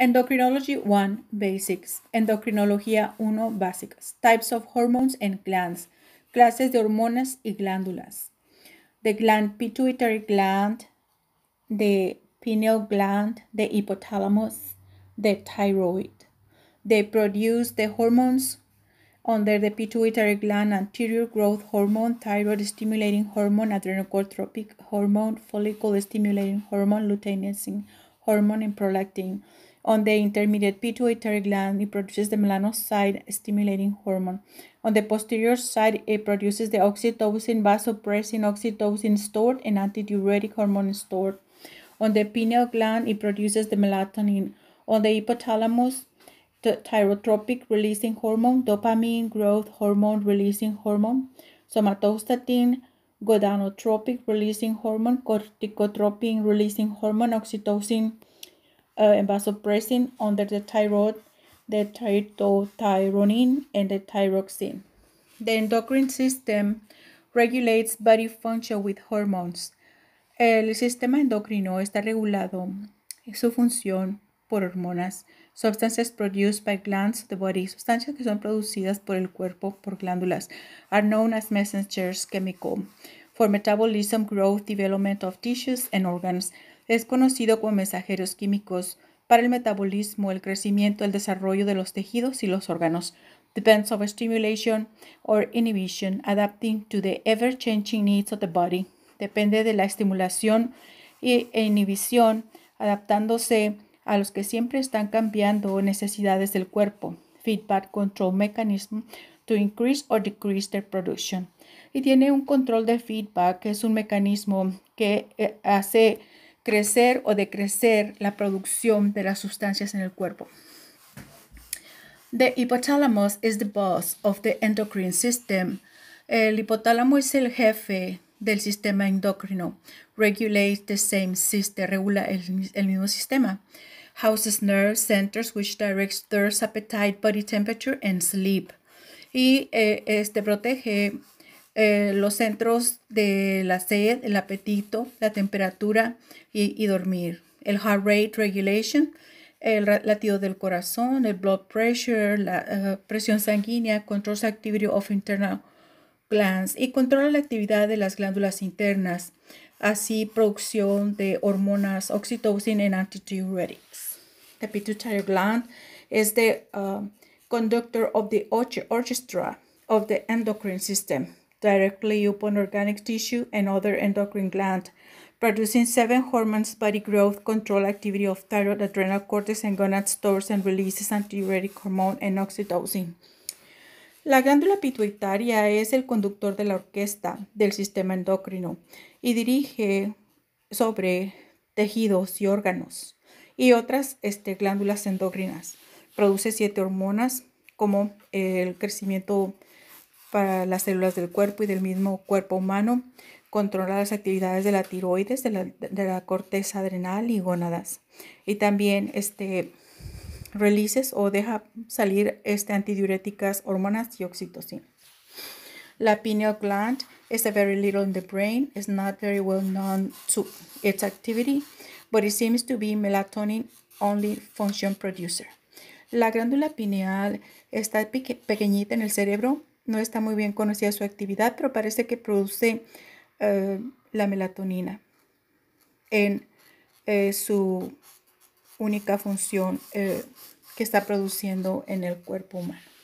Endocrinology 1 Basics. Endocrinología 1 Básicas. Types of hormones and glands. Clases de hormonas y glándulas. The gland pituitary gland, the pineal gland, the hypothalamus, the thyroid. They produce the hormones under the pituitary gland, anterior growth hormone, thyroid stimulating hormone, adrenocortropic hormone, follicle stimulating hormone, luteinizing hormone, and prolactin. On the intermediate pituitary gland, it produces the melanocyte stimulating hormone. On the posterior side, it produces the oxytocin, vasopressin, oxytocin stored, and antidiuretic hormone stored. On the pineal gland, it produces the melatonin. On the hypothalamus, the thyrotropic releasing hormone, dopamine, growth hormone releasing hormone, somatostatin, gonadotropic releasing hormone, corticotropin releasing hormone, oxytocin uh, vasopressin under the thyroid, the thyrotothionein, and the thyroxine. The endocrine system regulates body function with hormones. El sistema endocrino está regulado su función por hormonas, substances produced by glands of the body, sustancias que son producidas por el cuerpo por glándulas, are known as messengers chemical for metabolism, growth, development of tissues and organs. es conocido como mensajeros químicos para el metabolismo, el crecimiento, el desarrollo de los tejidos y los órganos. Depends stimulation or inhibition, adapting to the ever-changing needs of the body. Depende de la estimulación e inhibición, adaptándose a los que siempre están cambiando necesidades del cuerpo. Feedback control mechanism to increase or decrease their production. Y tiene un control de feedback, que es un mecanismo que eh, hace crecer o decrecer la producción de las sustancias en el cuerpo. The hypothalamus is the boss of the endocrine system. El hipotálamo es el jefe del sistema endocrino. Regulates the same system, regula el, mismo sistema. Houses nerve centers which directs thirst, appetite, body temperature and sleep. Y eh, este protege eh, los centros de la sed, el apetito, la temperatura y, dormir. El heart rate regulation, el latido del corazón, el blood pressure, la eh, presión sanguínea, controls activity of internal glands y controla la actividad de las glándulas internas, así producción de hormonas oxytocin y antidiuretics. The pituitary gland is the um, conductor of the orchestra of the endocrine system directly upon organic tissue and other endocrine gland, producing seven hormones, body growth, control activity of thyroid, adrenal cortex, and gonad stores, and releases antidiuretic hormone and oxytocin. La glándula pituitaria es el conductor de la orquesta del sistema endocrino y dirige sobre tejidos y órganos y otras este, glándulas endocrinas. Produce siete hormonas como el crecimiento para las células del cuerpo y del mismo cuerpo humano, controla las actividades de la tiroides, de la, de la corteza adrenal y gónadas. Y también este, releases o deja salir este, antidiuréticas, hormonas y oxitocina. La pineal gland is a very little in the brain, is not very well known to its activity, but it seems to be melatonin only function producer. La glándula pineal está pequeñita en el cerebro, no está muy bien conocida su actividad, pero parece que produce eh, la melatonina en eh, su única función eh, que está produciendo en el cuerpo humano.